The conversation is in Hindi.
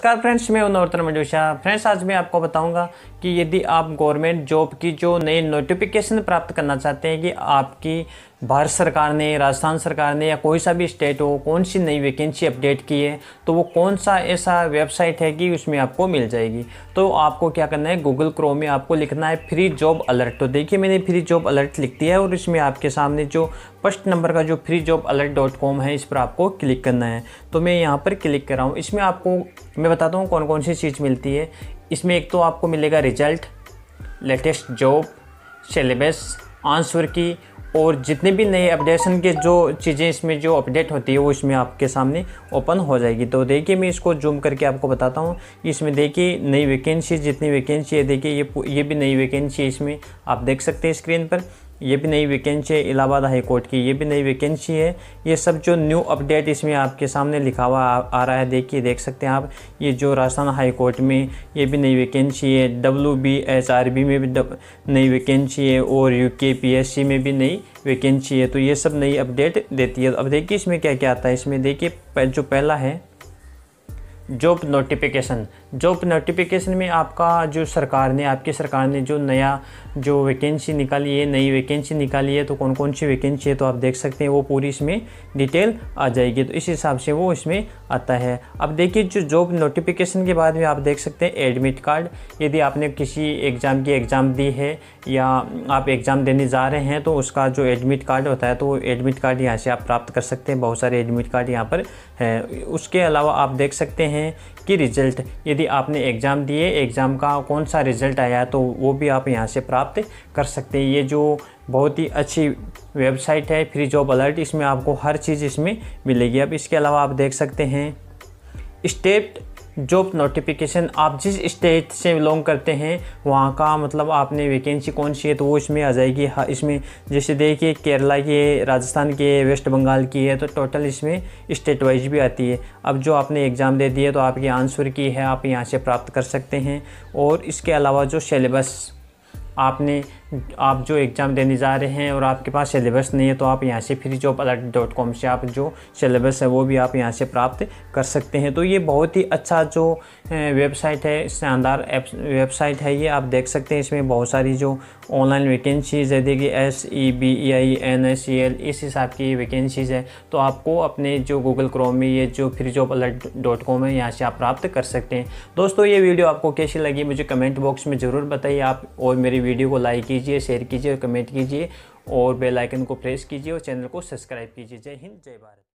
नमस्कार फ्रेंड्स मैं नौरतन मंजूषा फ्रेंड्स आज मैं आपको बताऊंगा कि यदि आप गवर्नमेंट जॉब की जो नई नोटिफिकेशन प्राप्त करना चाहते हैं कि आपकी भारत सरकार ने राजस्थान सरकार ने या कोई सा भी स्टेट हो कौन सी नई वैकेंसी अपडेट की है तो वो कौन सा ऐसा वेबसाइट है कि उसमें आपको मिल जाएगी तो आपको क्या करना है गूगल क्रोम में आपको लिखना है फ्री जॉब अलर्ट तो देखिए मैंने फ्री जॉब अलर्ट लिख दिया है और इसमें आपके सामने जो फर्स्ट नंबर का जो free job alert dot com है इस पर आपको क्लिक करना है तो मैं यहाँ पर क्लिक कर रहा हूँ इसमें आपको मैं बताता हूँ कौन कौन सी चीज़ मिलती है इसमें एक तो आपको मिलेगा result latest job syllabus answer key और जितने भी नए अपडेशन के जो चीज़ें इसमें जो अपडेट होती है वो इसमें आपके सामने ओपन हो जाएगी तो देखिए मैं इसको जूम करके आपको बताता हूँ इसमें देखिए नई वैकेंसी जितनी वैकेंसी है देखिए ये ये भी नई वैकेंसी है इसमें आप देख सकते हैं स्क्रीन पर ये भी नई वैकेंसी है इलाहाबाद हाई कोर्ट की ये भी नई वैकेंसी है ये सब जो न्यू अपडेट इसमें आपके सामने लिखा हुआ आ, रहा है देखिए देख सकते हैं आप ये जो राजस्थान हाई कोर्ट में ये भी नई वैकेंसी है W B S R B में भी नई वैकेंसी है और यू के पी एस सी में भी नई वैकेंसी है तो ये सब नई अपडेट देती है अब देखिए इसमें क्या क्या आता है इसमें देखिए जो पहला है जॉब नोटिफिकेशन जॉब नोटिफिकेशन में आपका जो सरकार ने आपकी सरकार ने जो नया जो वैकेंसी निकाली है नई वैकेंसी निकाली है तो कौन कौन सी वैकेंसी है तो आप देख सकते हैं वो पूरी इसमें डिटेल आ जाएगी तो इस हिसाब से वो इसमें आता है अब देखिए जो जॉब नोटिफिकेशन के बाद में आप देख सकते हैं एडमिट कार्ड यदि आपने किसी एग्ज़ाम की एग्ज़ाम दी है या आप एग्ज़ाम देने जा रहे हैं तो उसका जो एडमिट कार्ड होता है तो एडमिट कार्ड यहाँ से आप प्राप्त कर सकते हैं बहुत सारे एडमिट कार्ड यहाँ पर है उसके अलावा आप देख सकते हैं हैं कि रिज़ल्ट यदि आपने एग्ज़ाम दिए एग्ज़ाम का कौन सा रिज़ल्ट आया तो वो भी आप यहाँ से प्राप्त कर सकते हैं ये जो बहुत ही अच्छी वेबसाइट है फ्री जॉब अलर्ट इसमें आपको हर चीज़ इसमें मिलेगी अब इसके अलावा आप देख सकते हैं स्टेट जॉब नोटिफिकेशन आप जिस स्टेट से बिलोंग करते हैं वहाँ का मतलब आपने वैकेंसी कौन सी है तो वो इसमें आ जाएगी हाँ इसमें जैसे देखिए केरला की है राजस्थान की है वेस्ट बंगाल की है तो टोटल इसमें स्टेट वाइज भी आती है अब जो आपने एग्ज़ाम दे दिए तो आपकी आंसर की है आप यहाँ से प्राप्त कर सकते हैं और इसके अलावा जो सिलेबस आपने आप जो एग्ज़ाम देने जा रहे हैं और आपके पास सिलेबस नहीं है तो आप यहाँ से free job alert dot com से आप जो सिलेबस है वो भी आप यहाँ से प्राप्त कर सकते हैं तो ये बहुत ही अच्छा जो वेबसाइट है शानदार वेबसाइट है ये आप देख सकते हैं इसमें बहुत सारी जो ऑनलाइन वैकेंसीज़ है देखिए S E B E I N S E L इस हिसाब की वैकेंसीज़ है तो आपको अपने जो गूगल क्रोम में ये जो free job alert dot com है यहाँ से आप प्राप्त कर सकते हैं दोस्तों ये वीडियो आपको कैसी लगी मुझे कमेंट बॉक्स में ज़रूर बताइए आप और मेरी मेरी वीडियो को लाइक कीजिए शेयर कीजिए और कमेंट कीजिए और बेल आइकन को प्रेस कीजिए और चैनल को सब्सक्राइब कीजिए जय हिंद जय भारत